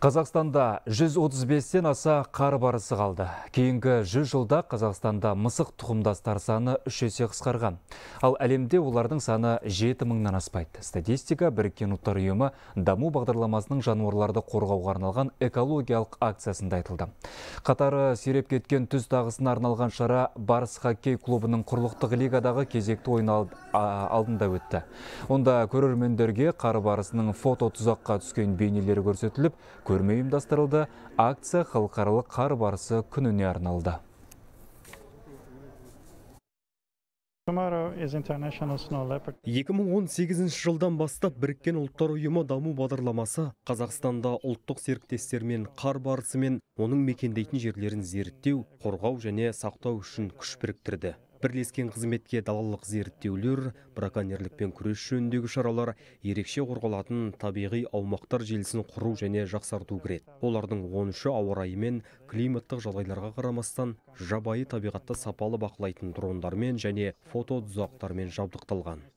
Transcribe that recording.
Қазақстанда 135-тен аса қар барысы қалды. Кейінгі 100 жылда Қазақстанда мысық тұқымдастар саны 3 есе қысқарған. Ал әлемде олардың саны 7 мыңнан аспайды. Статистика біріккен ұлттар ұйымы даму бағдарламасының жануарларды қорғауға арналған экологиялық акциясында айтылды. Қатары сиреп кеткен түз тағысына арналған шара Барыс хоккей клубының құрлықтық лигадағы кезекті алдында өтті. Онда көрермендерге қар барысының фото тұзаққа түскен бейнелері көрсетіліп, көрме ұйымдастырылды акция халықаралық қар барысы күніне арналды екі жылдан бастап біріккен ұлттар ұйымы даму бағдарламасы қазақстанда ұлттық серіктестермен қар барысы мен оның мекендейтін жерлерін зерттеу қорғау және сақтау үшін күш біріктірді бірлескен қызметке далалық зерттеулер браконьерлікпен күрес жөніндегі шаралар ерекше қорғалатын табиғи аумақтар желісін құру және жақсарту кіреді олардың он үші ауа райы мен климаттық жағдайларға қарамастан жабайы табиғатты сапалы бақылайтын дрондармен және фотодұзақтармен жабдықталған